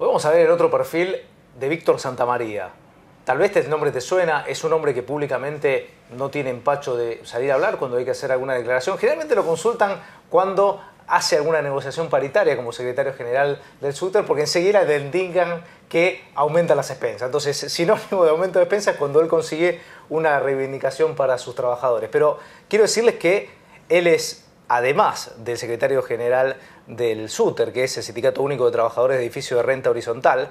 Hoy vamos a ver el otro perfil de Víctor Santamaría. Tal vez este nombre te suena, es un hombre que públicamente no tiene empacho de salir a hablar cuando hay que hacer alguna declaración. Generalmente lo consultan cuando hace alguna negociación paritaria como secretario general del SUTER, porque enseguida le indican que aumenta las expensas. Entonces, sinónimo de aumento de expensas cuando él consigue una reivindicación para sus trabajadores. Pero quiero decirles que él es, además del secretario general del SUTER, que es el Sindicato Único de Trabajadores de Edificio de Renta Horizontal,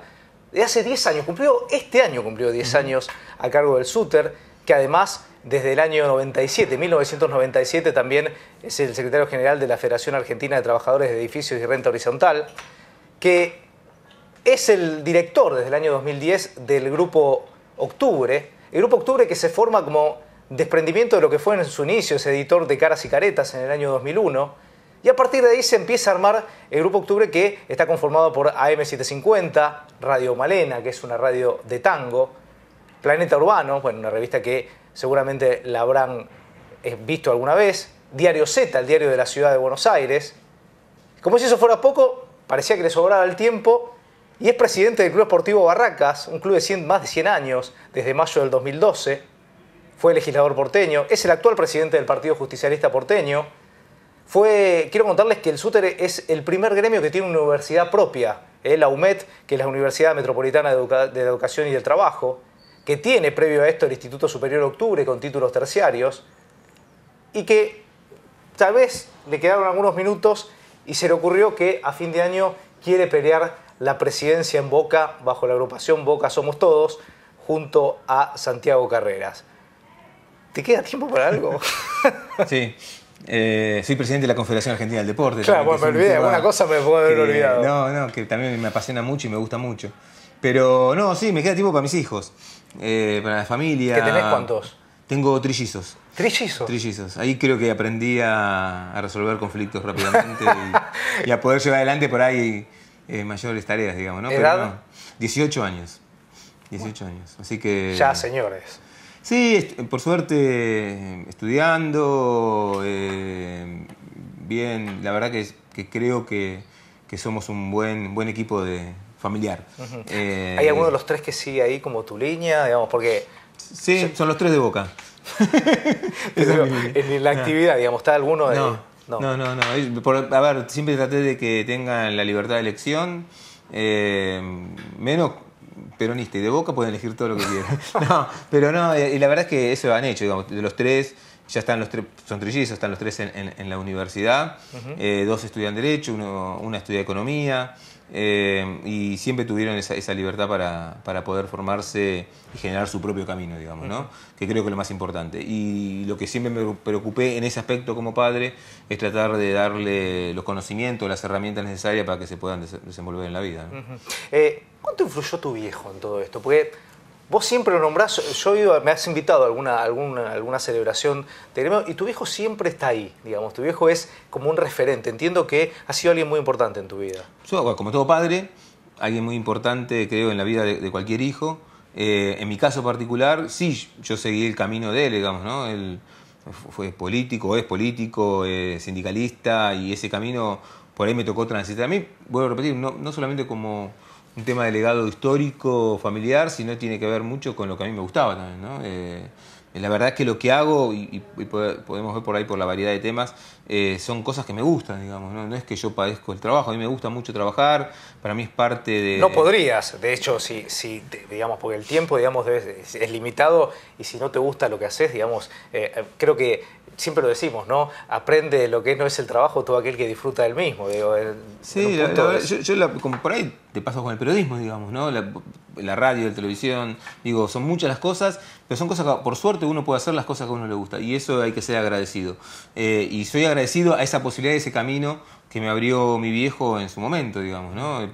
de hace 10 años, cumplió, este año cumplió 10 años a cargo del SUTER, que además desde el año 97, 1997 también es el secretario general de la Federación Argentina de Trabajadores de Edificios y Renta Horizontal, que es el director desde el año 2010 del Grupo Octubre, el Grupo Octubre que se forma como desprendimiento de lo que fue en su inicio, editor de Caras y Caretas en el año 2001, y a partir de ahí se empieza a armar el Grupo Octubre que está conformado por AM750, Radio Malena, que es una radio de tango, Planeta Urbano, bueno, una revista que seguramente la habrán eh, visto alguna vez, Diario Z, el diario de la ciudad de Buenos Aires. Como si eso fuera poco, parecía que le sobraba el tiempo y es presidente del Club deportivo Barracas, un club de más de 100 años, desde mayo del 2012. Fue legislador porteño, es el actual presidente del Partido Justicialista porteño fue, quiero contarles que el SUTER es el primer gremio que tiene una universidad propia, eh, la UMET, que es la Universidad Metropolitana de, Educación y del Trabajo, que tiene previo a esto el Instituto Superior Octubre con títulos terciarios, y que tal vez le quedaron algunos minutos y se le ocurrió que a fin de año quiere pelear la presidencia en Boca bajo la agrupación Boca Somos Todos junto a Santiago Carreras. ¿Te queda tiempo para algo? sí. Eh, soy presidente de la Confederación Argentina del Deporte. Claro, bueno, me olvidé, alguna cosa me puedo haber olvidado. No, no, que también me apasiona mucho y me gusta mucho. Pero no, sí, me queda tiempo para mis hijos, eh, para la familia. ¿Qué tenés cuántos? Tengo trillizos. ¿Trillizos? Trillizos. Ahí creo que aprendí a, resolver conflictos rápidamente y, a poder llevar adelante por ahí eh, mayores tareas, digamos, ¿no? Pero 18 años. 18 años. Así que. Ya, señores. Sí, por suerte estudiando, eh, bien, la verdad que, creo que, somos un buen, buen equipo de familiar. Eh, ¿Hay alguno de los tres que sigue ahí como tu línea? Digamos, porque... Sí, son los tres de boca. en la ah. actividad, digamos, ¿está alguno de... No, no, no, a ver, siempre traté de que tengan la libertad de elección, eh, menos peronista y de Boca pueden elegir todo lo que quieran. no, pero no, eh, y la verdad es que eso han hecho, de los tres, ya están los tres, son trillizos, están los tres en, la universidad, eh, dos estudian Derecho, uno, una estudia Economía, eh, y siempre tuvieron esa, libertad para, poder formarse y generar su propio camino, digamos, ¿no? Que creo que es lo más importante. Y lo que siempre me preocupé en ese aspecto como padre es tratar de darle los conocimientos, las herramientas necesarias para que se puedan desenvolver en la vida. Eh, ¿Cuánto influyó tu viejo en todo esto? Porque Vos siempre lo nombrás, yo me has invitado a alguna, alguna, alguna celebración de y tu viejo siempre está ahí, digamos, tu viejo es como un referente, entiendo que ha sido alguien muy importante en tu vida. Yo, como todo padre, alguien muy importante creo en la vida de, cualquier hijo, eh, en mi caso particular, sí, yo seguí el camino de él, digamos, ¿no? Él fue político, es político, sindicalista y ese camino por ahí me tocó transitar. A mí, vuelvo a repetir, no, no solamente como un tema de legado histórico, familiar, si no tiene que ver mucho con lo que a mí me gustaba también, ¿no? Eh, la verdad es que lo que hago, y, podemos ver por ahí por la variedad de temas, eh, son cosas que me gustan, digamos, ¿no? es que yo padezco el trabajo, a mí me gusta mucho trabajar, para mí es parte de... No podrías, de hecho, si, si digamos, porque el tiempo, digamos, es, limitado y si no te gusta lo que haces, digamos, eh, creo que siempre lo decimos, ¿no? Aprende lo que no es el trabajo todo aquel que disfruta del mismo. sí, yo, como por ahí te paso con el periodismo, digamos, ¿no? La, radio, la televisión, digo, son muchas las cosas, pero son cosas que por suerte uno puede hacer las cosas que a uno le gusta y eso hay que ser agradecido. Eh, y soy agradecido a esa posibilidad, de ese camino me abrió mi viejo en su momento, digamos, ¿no?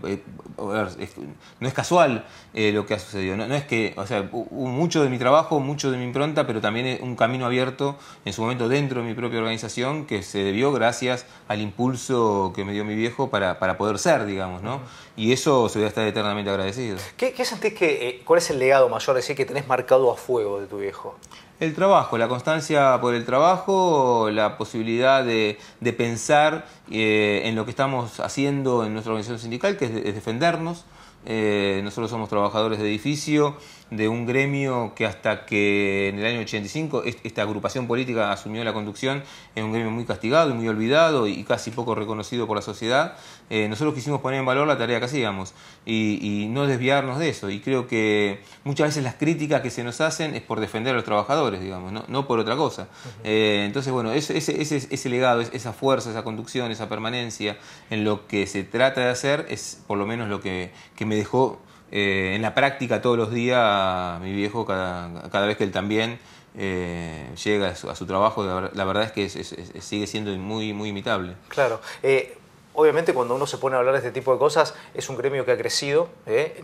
No es casual eh, lo que ha sucedido, no, es que, o sea, mucho de mi trabajo, mucho de mi impronta, pero también un camino abierto en su momento dentro de mi propia organización que se debió gracias al impulso que me dio mi viejo para, para poder ser, digamos, ¿no? Y eso se voy a estar eternamente agradecido. ¿Qué, que, eh, cuál es el legado mayor, decir, que tenés marcado a fuego de tu viejo? el trabajo, la constancia por el trabajo, la posibilidad de, de pensar eh, en lo que estamos haciendo en nuestra organización sindical, que es, defendernos. Eh, nosotros somos trabajadores de edificio, de un gremio que hasta que en el año 85 esta agrupación política asumió la conducción, en un gremio muy castigado y muy olvidado y casi poco reconocido por la sociedad, eh, nosotros quisimos poner en valor la tarea que hacíamos y, no desviarnos de eso. Y creo que muchas veces las críticas que se nos hacen es por defender a los trabajadores, digamos, no, por otra cosa. Eh, entonces, bueno, ese, ese, legado, esa fuerza, esa conducción, esa permanencia en lo que se trata de hacer es por lo menos lo que me dejó eh, en la práctica todos los días, mi viejo, cada, vez que él también eh, llega a su, trabajo, la, verdad es que sigue siendo muy, muy imitable. Claro. Eh, obviamente cuando uno se pone a hablar de este tipo de cosas, es un gremio que ha crecido,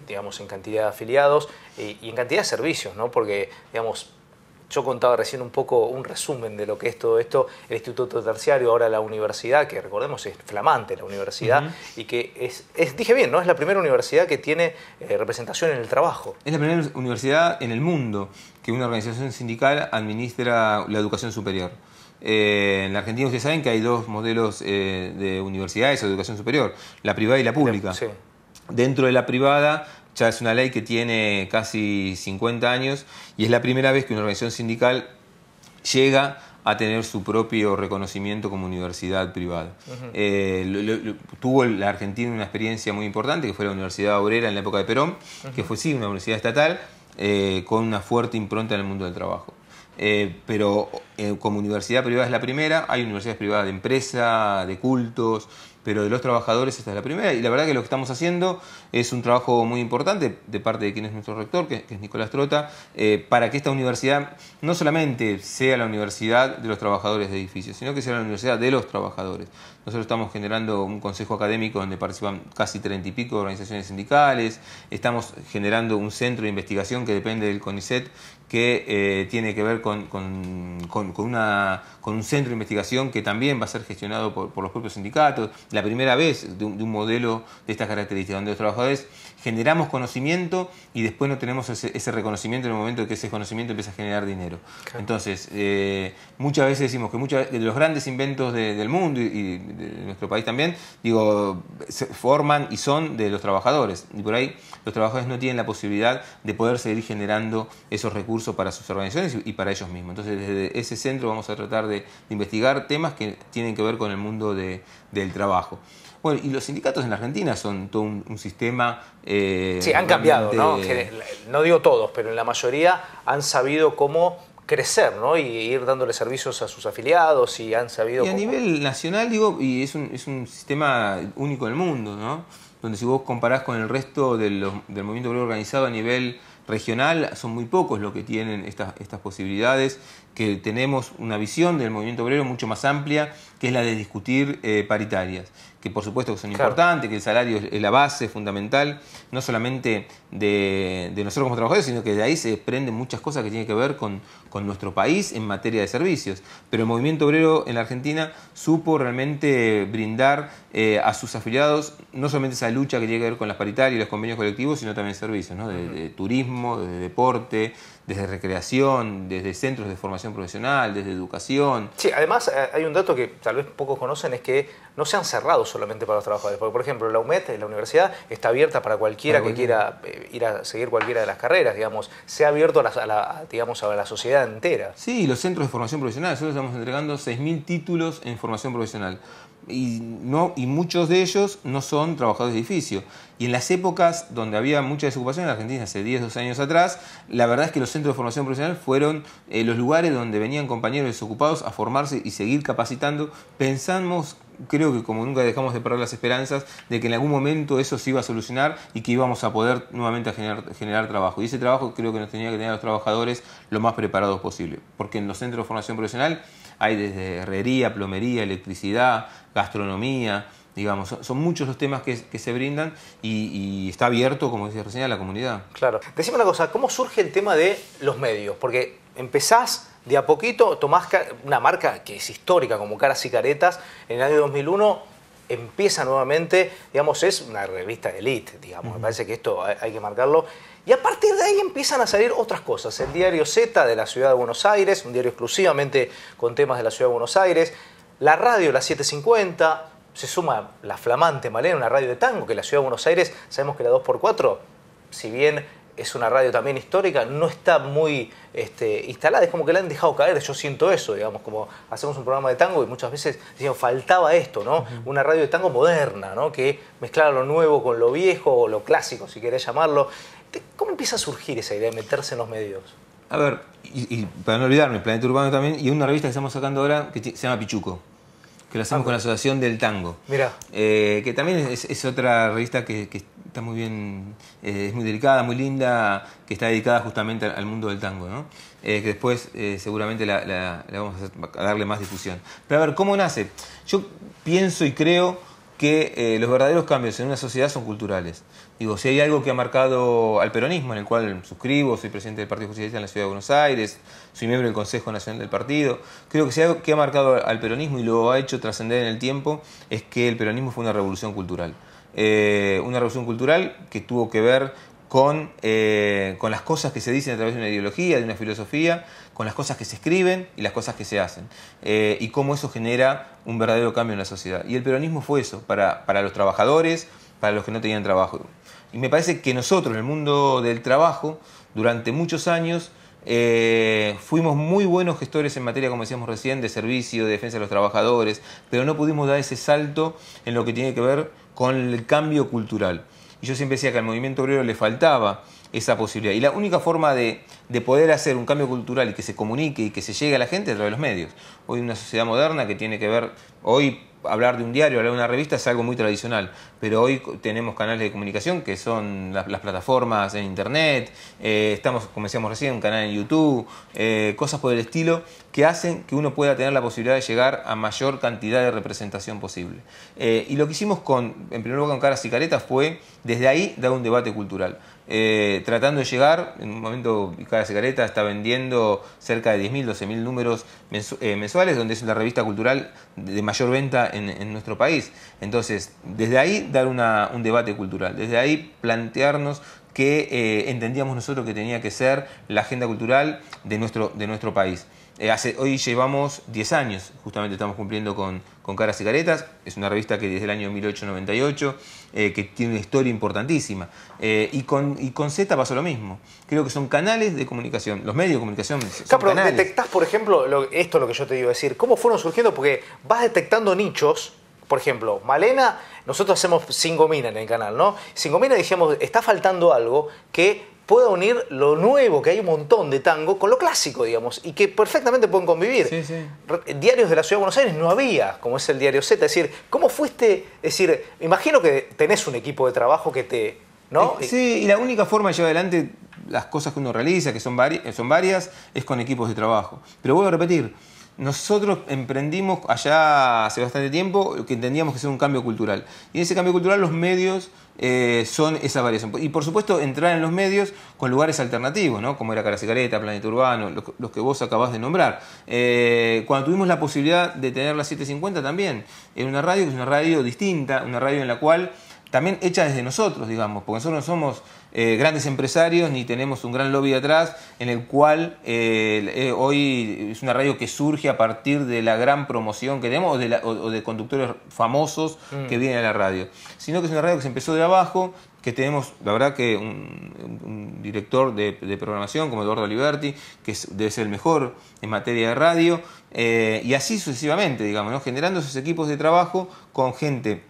digamos, en cantidad de afiliados y, y en cantidad de servicios, ¿no? Porque, digamos, yo contaba recién un poco un resumen de lo que es todo esto, el Instituto Terciario, ahora la universidad, que recordemos es flamante la universidad, y que es, dije bien, ¿no? Es la primera universidad que tiene eh, representación en el trabajo. Es la primera universidad en el mundo que una organización sindical administra la educación superior. Eh, en la Argentina ustedes saben que hay dos modelos eh, de universidades de educación superior, la privada y la pública. Dentro de la privada ya es una ley que tiene casi 50 años y es la primera vez que una organización sindical llega a tener su propio reconocimiento como universidad privada. Eh, tuvo la Argentina una experiencia muy importante, que fue la Universidad Obrera en la época de Perón, que fue sí, una universidad estatal, eh, con una fuerte impronta en el mundo del trabajo. Eh, pero como universidad privada es la primera, hay universidades privadas de empresa, de cultos, pero de los trabajadores esta es la primera. Y la verdad que lo que estamos haciendo es un trabajo muy importante de parte de quien es nuestro rector, que, es Nicolás Trota, eh, para que esta universidad no solamente sea la universidad de los trabajadores de edificios, sino que sea la universidad de los trabajadores. Nosotros estamos generando un consejo académico donde participan casi treinta y pico de organizaciones sindicales, estamos generando un centro de investigación que depende del CONICET, que eh, tiene que ver con, un centro de investigación que también va a ser gestionado por, los propios sindicatos, la primera vez de un, modelo de estas características, donde los trabajadores generamos conocimiento y después no tenemos ese, reconocimiento en el momento en que ese conocimiento empieza a generar dinero. Entonces, eh, muchas veces decimos que muchos de los grandes inventos del mundo y, de nuestro país también, digo, se forman y son de los trabajadores. Y por ahí los trabajadores no tienen la posibilidad de poder seguir generando esos recursos para sus organizaciones y, para ellos mismos. Entonces, desde ese centro vamos a tratar de, investigar temas que tienen que ver con el mundo del trabajo. Bueno, y los sindicatos en Argentina son todo un, sistema... Eh, sí, han cambiado, ¿no? No digo todos, pero en la mayoría han sabido cómo crecer, ¿no? Y ir dándole servicios a sus afiliados y han sabido... Y a nivel nacional, digo, y es un, es un sistema único en el mundo, ¿no? Donde si vos comparás con el resto del movimiento obrero organizado a nivel regional, son muy pocos los que tienen estas, estas posibilidades, que tenemos una visión del movimiento obrero mucho más amplia que es la de discutir eh, paritarias, que por supuesto que son importantes, que el salario es la base fundamental, no solamente de, nosotros como trabajadores, sino que de ahí se desprenden muchas cosas que tienen que ver con, con nuestro país en materia de servicios. Pero el movimiento obrero en la Argentina supo realmente brindar eh, a sus afiliados no solamente esa lucha que tiene que ver con las paritarias y los convenios colectivos, sino también servicios, ¿no? de, turismo, de deporte, desde recreación, desde centros de formación profesional, desde educación. Sí, además eh, hay un dato que tal vez pocos conocen es que no se han cerrado solamente para los trabajadores. Porque, por ejemplo, la UMET, la universidad, está abierta para cualquiera que quiera eh, ir a seguir cualquiera de las carreras, digamos. Se ha abierto a la, digamos, a la sociedad entera. Sí, los centros de formación profesional. Nosotros estamos entregando 6.000 títulos en formación profesional y, no, y muchos de ellos no son trabajadores de edificio. Y en las épocas donde había mucha desocupación en Argentina, hace 10, 12 años atrás, la verdad es que los centros de formación profesional fueron eh, los lugares donde venían compañeros desocupados a formarse y seguir capacitando. Pensamos, creo que como nunca dejamos de perder las esperanzas, de que en algún momento eso se iba a solucionar y que íbamos a poder nuevamente generar, trabajo. Y ese trabajo creo que nos tenía que tener los trabajadores lo más preparados posible. Porque en los centros de formación profesional hay desde herrería, plomería, electricidad, gastronomía, digamos, son muchos los temas que, se brindan y, está abierto, como decía recién, a la comunidad. Claro. Decime una cosa, ¿cómo surge el tema de los medios? Porque empezás de a poquito, tomás una marca que es histórica como Caras y Caretas, en el año 2001 empieza nuevamente, digamos, es una revista de elite, digamos, me parece que esto hay que marcarlo, y a partir de ahí empiezan a salir otras cosas. El diario Z de la Ciudad de Buenos Aires, un diario exclusivamente con temas de la Ciudad de Buenos Aires. La radio, la 750, se suma la flamante Malena, una radio de tango, que la Ciudad de Buenos Aires, sabemos que la 2x4, si bien es una radio también histórica, no está muy este, instalada, es como que la han dejado caer, yo siento eso, digamos, como hacemos un programa de tango y muchas veces decían, faltaba esto, ¿no? Una radio de tango moderna, ¿no? Que mezclara lo nuevo con lo viejo, o lo clásico, si querés llamarlo. ¿Cómo empieza a surgir esa idea de meterse en los medios? A ver, y, para no olvidarme, Planeta Urbano también, y una revista que estamos sacando ahora que se llama Pichuco, que la hacemos ah. con la Asociación del Tango. Mira. Eh, que también es, otra revista que, está muy bien, eh, es muy delicada, muy linda, que está dedicada justamente al, mundo del tango, ¿no? Eh, que después seguramente la, vamos a, a darle más difusión. Pero a ver, ¿cómo nace? Yo pienso y creo que los verdaderos cambios en una sociedad son culturales. Digo, si hay algo que ha marcado al peronismo, en el cual suscribo, soy presidente del Partido Justicialista en la Ciudad de Buenos Aires, soy miembro del Consejo Nacional del Partido, creo que si algo que ha marcado al peronismo y lo ha hecho trascender en el tiempo es que el peronismo fue una revolución cultural. Eh, una revolución cultural que tuvo que ver eh, con, las cosas que se dicen a través de una ideología, de una filosofía, con las cosas que se escriben y las cosas que se hacen, eh, y cómo eso genera un verdadero cambio en la sociedad. Y el peronismo fue eso, para los trabajadores, para los que no tenían trabajo. Y me parece que nosotros, en el mundo del trabajo, durante muchos años, eh, fuimos muy buenos gestores en materia, como decíamos recién, de servicio, de defensa de los trabajadores, pero no pudimos dar ese salto en lo que tiene que ver con el cambio cultural. Y yo siempre decía que al movimiento obrero le faltaba esa posibilidad. Y la única forma de, poder hacer un cambio cultural y que se comunique y que se llegue a la gente es a través de los medios. Hoy una sociedad moderna que tiene que ver, hoy hablar de un diario, hablar de una revista es algo muy tradicional, pero hoy tenemos canales de comunicación que son las, plataformas en Internet, eh, estamos, como decíamos recién, un canal en YouTube, eh, cosas por el estilo, que hacen que uno pueda tener la posibilidad de llegar a mayor cantidad de representación posible. Eh, y lo que hicimos con, en primer lugar con Caras y Caretas fue, desde ahí, dar un debate cultural. Eh, tratando de llegar. En un momento, cada cigareta está vendiendo cerca de 10.000, 12.000 números eh, mensuales, donde es la revista cultural de mayor venta en, nuestro país. Entonces, desde ahí dar un debate cultural, desde ahí plantearnos que eh, entendíamos nosotros que tenía que ser la agenda cultural de nuestro, de nuestro país. Eh, hoy llevamos 10 años, justamente estamos cumpliendo con, con, Caras y Caretas, es una revista que desde el año 1898, eh, que tiene una historia importantísima. y con, y con Z pasó lo mismo. Creo que son canales de comunicación, los medios de comunicación. Son detectás, por ejemplo, esto es lo que yo te iba a decir, cómo fueron surgiendo, porque vas detectando nichos por ejemplo, Malena, nosotros hacemos minas en el canal, ¿no? minas, dijimos, está faltando algo que pueda unir lo nuevo, que hay un montón de tango, con lo clásico, digamos, y que perfectamente pueden convivir. Sí, sí. Diarios de la Ciudad de Buenos Aires no había, como es el diario Z. Es decir, ¿cómo fuiste? Es decir, imagino que tenés un equipo de trabajo que te... ¿no? Eh, sí, y la única forma de llevar adelante las cosas que uno realiza, que son, son varias, es con equipos de trabajo. Pero vuelvo a repetir, nosotros emprendimos allá hace bastante tiempo lo que entendíamos que era un cambio cultural. Y en ese cambio cultural los medios eh, son esa variación. Y por supuesto entrar en los medios con lugares alternativos, ¿no? como era Caracicareta, Planeta Urbano, los, que vos acabás de nombrar. Eh, cuando tuvimos la posibilidad de tener la 750 también, en una radio que es una radio distinta, una radio en la cual también hecha desde nosotros, digamos, porque nosotros no somos eh, grandes empresarios ni tenemos un gran lobby atrás en el cual eh, eh, hoy es una radio que surge a partir de la gran promoción que tenemos o de, conductores famosos mm. que vienen a la radio, sino que es una radio que se empezó de abajo, que tenemos, la verdad que un, director de, programación como Eduardo Liberti, que debe ser el mejor en materia de radio, y así sucesivamente, digamos, generando esos equipos de trabajo con gente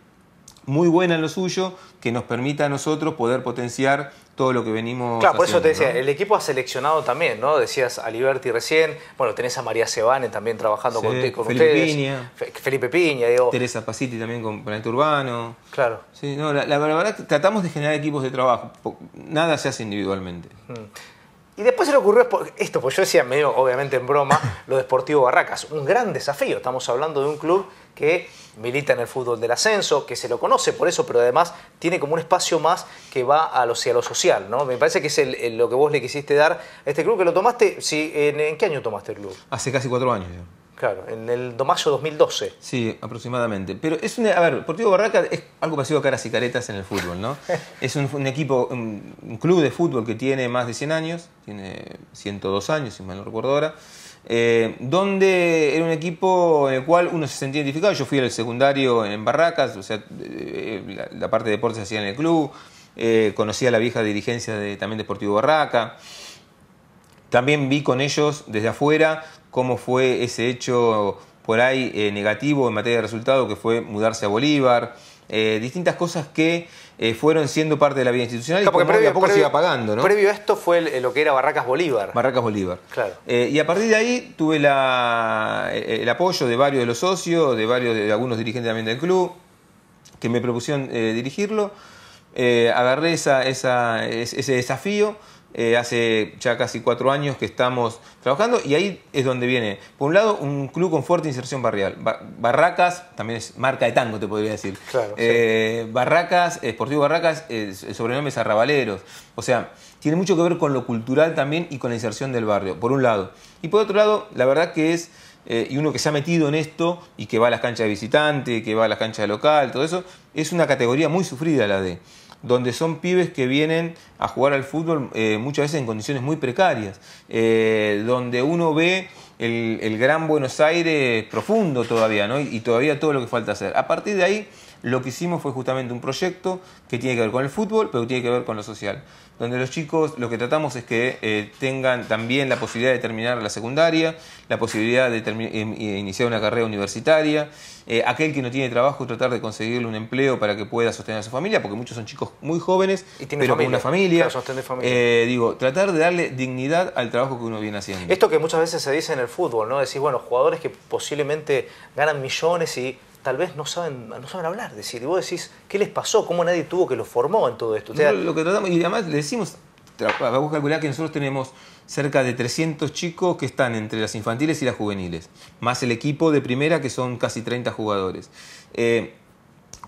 muy buena en lo suyo que nos permita a nosotros poder potenciar todo lo que venimos. Claro, por eso te decía, el equipo ha seleccionado también, ¿no? Decías a Liberty recién, bueno, tenés a María Sebane también trabajando con, Felipe Piña. Felipe Piña, digo. Teresa Pasiti también con Planeta Urbano. Claro. Sí, no, la, verdad tratamos de generar equipos de trabajo, nada se hace individualmente. Mm. Y después se le ocurrió esto, pues yo decía medio, obviamente en broma, lo de Barracas. Un gran desafío. Estamos hablando de un club que milita en el fútbol del ascenso, que se lo conoce por eso, pero además tiene como un espacio más que va a lo, social, ¿no? Me parece que es lo que vos le quisiste dar a este club, que lo tomaste, ¿en, qué año tomaste el club? Hace casi cuatro años Claro, en el Domayo 2012. Sí, aproximadamente. Pero es un, A ver, Portivo Barraca es algo parecido a caras y caretas en el fútbol, ¿no? es un, equipo, un, club de fútbol que tiene más de 100 años, tiene 102 años, si mal no recuerdo ahora. Eh, donde era un equipo en el cual uno se sentía identificado. Yo fui al secundario en Barracas, o sea, eh, la, parte de deportes se hacía en el club, eh, conocía la vieja dirigencia de, también Deportivo Barraca. También vi con ellos desde afuera cómo fue ese hecho por ahí negativo en materia de resultado que fue mudarse a Bolívar, distintas cosas que eh, fueron siendo parte de la vida institucional y a poco se iba pagando, ¿no? Previo a esto fue lo que era Barracas Bolívar. Barracas Bolívar. Claro. Eh, y a partir de ahí tuve eh, el, apoyo de varios de los socios, de varios de, algunos dirigentes también del club, que me propusieron dirigirlo. agarré ese desafío eh, hace ya casi cuatro años que estamos trabajando y ahí es donde viene, por un lado, un club con fuerte inserción barrial. Barracas, también es marca de tango, te podría decir. Claro, eh, Barracas, Sportivo Barracas, eh, el sobrenombre Arrabaleros. O sea, tiene mucho que ver con lo cultural también y con la inserción del barrio, por un lado. Y por otro lado, la verdad que es, y uno que se ha metido en esto y que va a las canchas de visitante, que va a las canchas de local, todo eso, es una categoría muy sufrida la de donde son pibes que vienen a jugar al fútbol eh, muchas veces en condiciones muy precarias, eh, donde uno ve el, gran Buenos Aires profundo todavía, ¿no? y todavía todo lo que falta hacer. A partir de ahí lo que hicimos fue justamente un proyecto que tiene que ver con el fútbol, pero que tiene que ver con lo social, donde los chicos lo que tratamos es que eh, tengan también la posibilidad de terminar la secundaria, la posibilidad de eh, eh, iniciar una carrera universitaria, aquel que no tiene trabajo tratar de conseguirle un empleo para que pueda sostener a su familia, porque muchos son chicos muy jóvenes, y pero con una familia. digo, tratar de darle dignidad al trabajo que uno viene haciendo. Esto que muchas veces se dice en el fútbol, ¿no? Decís, bueno, jugadores que posiblemente ganan millones y tal vez no saben, hablar. Decir, vos decís, ¿qué les pasó? ¿Cómo nadie tuvo que los formó en todo esto? lo que y además le decimos, vamos a calcular que nosotros tenemos cerca de 300 chicos que están entre las infantiles y las juveniles, más el equipo de primera que son casi 30 jugadores. Eh,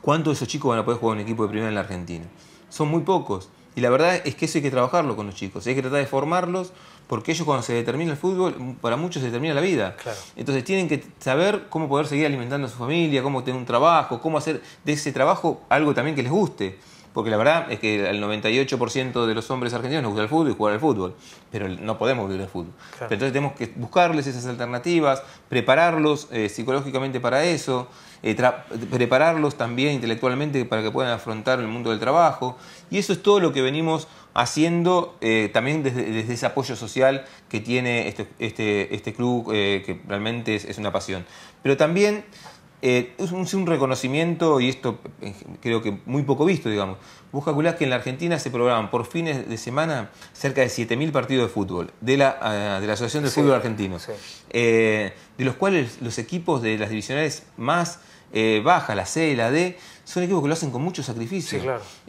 ¿Cuántos de esos chicos van a poder jugar un equipo de primera en la Argentina? Son muy pocos. Y la verdad es que eso hay que trabajarlo con los chicos, hay que tratar de formarlos porque ellos cuando se determina el fútbol, mm, para muchos se determina la vida. Entonces tienen que saber cómo poder seguir alimentando a su familia, cómo tener un trabajo, cómo hacer de ese trabajo algo también que les guste. Porque la verdad es que el 98% de los hombres argentinos nos gusta el fútbol y jugar al fútbol, pero no podemos vivir el fútbol. Entonces tenemos que buscarles esas alternativas, prepararlos eh, psicológicamente para eso, eh, prepararlos también intelectualmente para que puedan afrontar el mundo del trabajo. Y eso es todo lo que venimos haciendo eh, también desde, ese apoyo social que tiene este, este, este club, eh, que realmente es, una pasión. Pero también eh, es, un, reconocimiento, y esto creo que muy poco visto, digamos. Vos calculás que en la Argentina se programan por fines de semana cerca de 7.000 partidos de fútbol de la, ah, Asociación de Fútbol Argentino, de los cuales los equipos de las divisionales más bajas, la C y la D, son equipos que lo hacen con mucho sacrificio,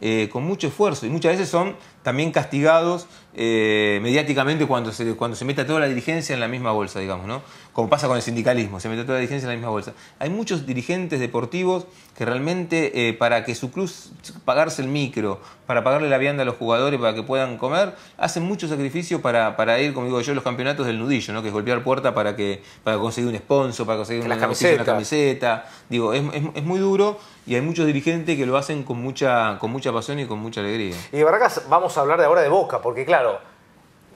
eh, con mucho esfuerzo y muchas veces son también castigados eh, mediáticamente cuando se, cuando se mete toda la dirigencia en la misma bolsa, digamos, ¿no? Como pasa con el sindicalismo, se mete toda la dirigencia en la misma bolsa. Hay muchos dirigentes deportivos que realmente eh, para que su club pagarse el micro, para pagarle la vianda a los jugadores para que puedan comer, hacen mucho sacrificio para, para ir, como digo yo, los campeonatos del nudillo, ¿no? Que es golpear puerta para que para conseguir un sponsor, para conseguir una, camiseta. una camiseta. Digo, es muy duro y hay muchos dirigentes que lo hacen con mucha, con mucha pasión y con mucha alegría. Y de Barracas vamos a hablar de ahora de Boca, porque claro,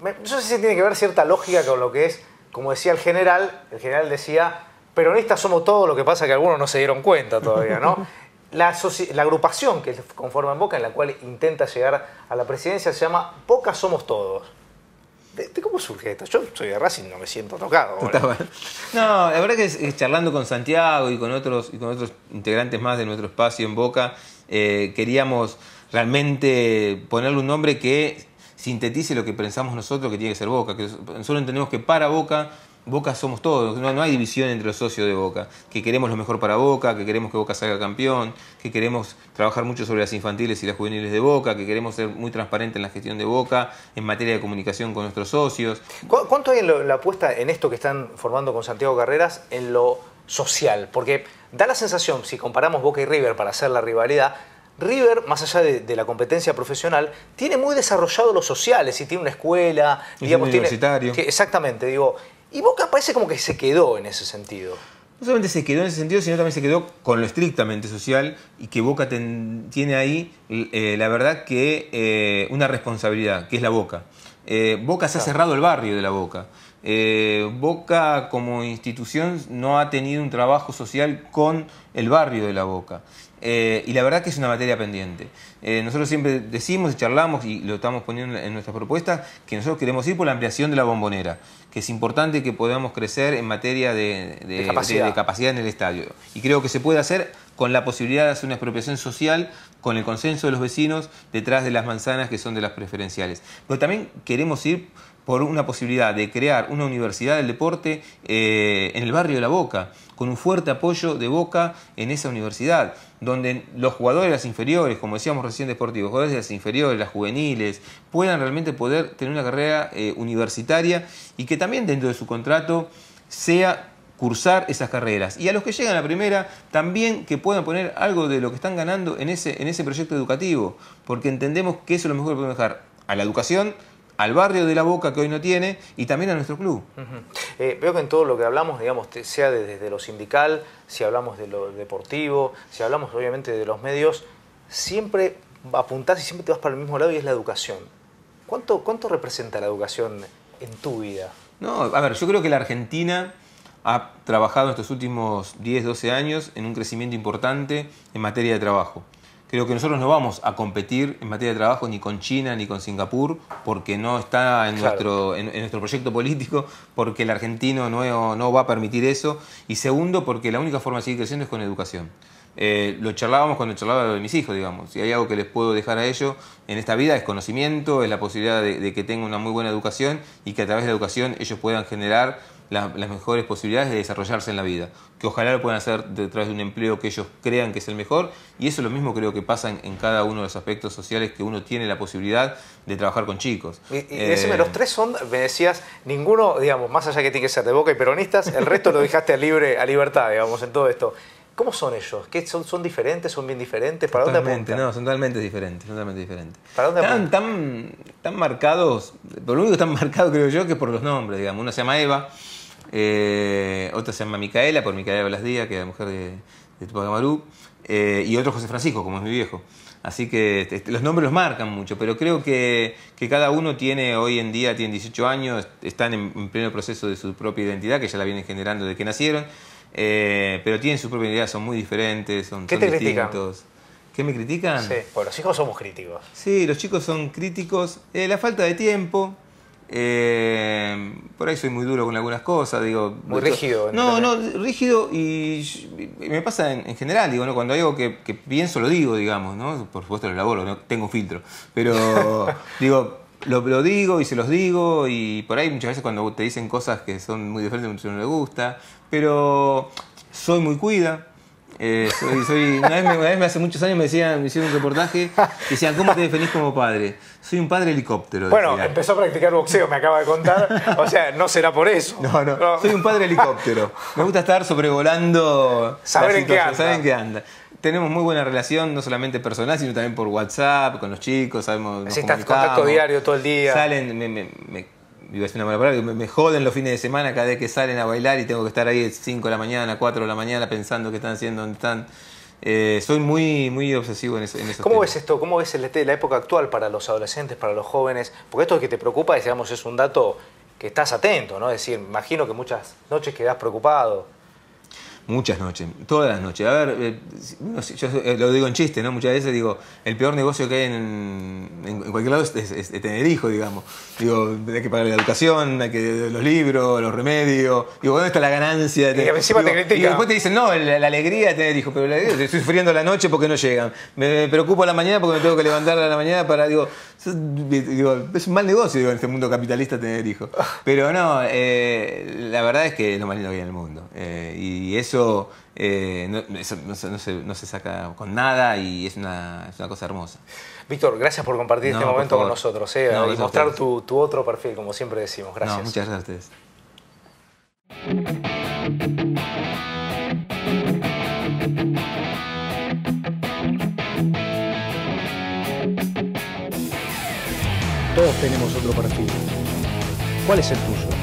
no sé si tiene que ver cierta lógica con lo que es, como decía el general, el general decía, peronistas somos todos, lo que pasa es que algunos no se dieron cuenta todavía, ¿no? La, agrupación que conforma en Boca, en la cual intenta llegar a la presidencia, se llama Boca Somos Todos de, cómo surge esto. Yo soy de Racing, no me siento tocado. No, la verdad que es, charlando con Santiago y con otros y con otros integrantes más de nuestro espacio en Boca, eh, queríamos realmente ponerle un nombre que sintetice lo que pensamos nosotros que tiene que ser Boca. Que nosotros entendemos que para Boca Boca somos todos, no, hay división entre los socios de Boca, que queremos lo mejor para Boca, que queremos que Boca salga campeón, que queremos trabajar mucho sobre las infantiles y las juveniles de Boca, que queremos ser muy transparentes en la gestión de Boca, en materia de comunicación con nuestros socios. ¿Cuánto hay en la apuesta en esto que están formando con Santiago Carreras en lo social? Porque da la sensación, si comparamos Boca y River para hacer la rivalidad, River, más allá de, la competencia profesional, tiene muy desarrollado los sociales y tiene una escuela, es digamos, un universitario. exactamente, digo, y Boca parece como que se quedó en ese sentido. No solamente se quedó en ese sentido, sino también se quedó con lo estrictamente social y que Boca tiene ahí, eh, la verdad, que eh, una responsabilidad, que es la Boca. Eh, Boca se ha cerrado el barrio de la Boca. Boca como institución no ha tenido un trabajo social con el barrio de la Boca. y la verdad que es una materia pendiente. Eh, nosotros siempre decimos y charlamos y lo estamos poniendo en nuestras propuestas, que nosotros queremos ir por la ampliación de la bombonera, que es importante que podamos crecer en materia de, de capacidad en el estadio. Y creo que se puede hacer con la posibilidad de hacer una expropiación social, con el consenso de los vecinos, detrás de las manzanas que son de las preferenciales. Pero también queremos ir por una posibilidad de crear una universidad del deporte eh, en el barrio de La Boca, con un fuerte apoyo de Boca en esa universidad, donde los jugadores de las inferiores, como decíamos recién deportivos, jugadores de las inferiores, las juveniles, puedan realmente poder tener una carrera eh, universitaria y que también dentro de su contrato sea cursar esas carreras. Y a los que llegan a la primera, también que puedan poner algo de lo que están ganando en ese, en ese proyecto educativo, porque entendemos que eso es lo mejor que podemos dejar a la educación, al barrio de La Boca que hoy no tiene y también a nuestro club. Eh, veo que en todo lo que hablamos, digamos, sea desde lo sindical, si hablamos de lo deportivo, si hablamos obviamente de los medios, siempre apuntás y siempre te vas para el mismo lado y es la educación. ¿Cuánto, cuánto representa la educación en tu vida? No, a ver, yo creo que la Argentina ha trabajado en estos últimos 10, 12 años en un crecimiento importante en materia de trabajo. Creo que nosotros no vamos a competir en materia de trabajo ni con China ni con Singapur porque no está en, nuestro, en, nuestro proyecto político, porque el argentino no, va a permitir eso. Y segundo, porque la única forma de seguir creciendo es con educación. Eh, lo charlábamos cuando charlaba de mis hijos, digamos. Si hay algo que les puedo dejar a ellos en esta vida es conocimiento, es la posibilidad de, de que tengan una muy buena educación y que a través de la educación ellos puedan generar las mejores posibilidades de desarrollarse en la vida, que ojalá lo puedan hacer detrás de un empleo que ellos crean que es el mejor, y eso es lo mismo creo que pasa en, cada uno de los aspectos sociales que uno tiene la posibilidad de trabajar con chicos. Y, decime, eh, los tres son, me decías, ninguno, digamos, más allá que tiene que ser de Boca y Peronistas, el resto lo dejaste a libre, a libertad, digamos, en todo esto. ¿Cómo son ellos? ¿Qué son, ¿Son diferentes? ¿Son bien diferentes? ¿Para dónde No, son totalmente diferentes, totalmente diferentes. ¿Para dónde están, tan, marcados, por lo único que están marcados creo yo que por los nombres, digamos. uno se llama Eva, eh, otra se llama Micaela, por Micaela Díaz, que es la mujer de, de Tupac Amaru. Eh, y otro José Francisco, como es mi viejo. Así que este, este, los nombres los marcan mucho, pero creo que, cada uno tiene hoy en día, tiene 18 años, están en, pleno proceso de su propia identidad, que ya la vienen generando desde que nacieron, eh, pero tienen su propia identidad, son muy diferentes, son, ¿Qué te distintos. Critican? ¿Qué me critican? Sí, los hijos somos críticos. Sí, los chicos son críticos. la falta de tiempo, eh, por ahí soy muy duro con algunas cosas, digo. Muy rígido. No, no, rígido y me pasa en, general, digo, cuando hay algo que, pienso lo digo, digamos, ¿no? Por supuesto lo elaboro, no tengo filtro, pero digo, lo, digo y se los digo y por ahí muchas veces cuando te dicen cosas que son muy diferentes, mucho no le gusta, pero soy muy cuida. Eh, una, vez me, hace muchos años me decían, me hicieron un reportaje y decían, ¿cómo te definís como padre? Soy un padre helicóptero. Bueno, empezó a practicar boxeo, me acaba de contar. O sea, no será por eso. No, no. Soy un padre helicóptero. Me gusta estar sobrevolando. Saber en qué anda. qué anda. Tenemos muy buena relación, no solamente personal, sino también por WhatsApp, con los chicos. Sabemos, si contacto diario todo el día. Salen, me, me, a una mala palabra, me, joden los fines de semana cada vez que salen a bailar y tengo que estar ahí a 5 de la mañana, 4 de la mañana pensando qué están haciendo, dónde están. Eh, soy muy, muy obsesivo en, eso. ¿Cómo ves esto? ¿Cómo ves e la época actual para los adolescentes, para los jóvenes? Porque esto que te preocupa, digamos, es un dato que estás atento, ¿no? Es decir, imagino que muchas noches quedas preocupado. Muchas noches, todas las noches. A ver, eh, yo eh, lo digo en chiste, ¿no? Muchas veces digo, el peor negocio que hay en, en cualquier lado es, tener hijos, digamos. Digo, hay que pagar la educación, hay que los libros, los remedios. Digo, ¿dónde está la ganancia? Y, después te dicen, no, la, alegría de tener hijos, pero la estoy sufriendo la noche porque no llegan. Me preocupo a la mañana porque me tengo que levantar a la mañana para, digo, es un mal negocio, digo, en este mundo capitalista tener hijos. Pero no, eh, la verdad es que es lo más lindo hay en el mundo. y eso eh, no, se, saca con nada y es una, cosa hermosa. Víctor, gracias por compartir este momento con nosotros eh, y mostrar tu, otro perfil, como siempre decimos. Gracias. muchas gracias a ustedes. Todos tenemos otro perfil. ¿Cuál es el tuyo?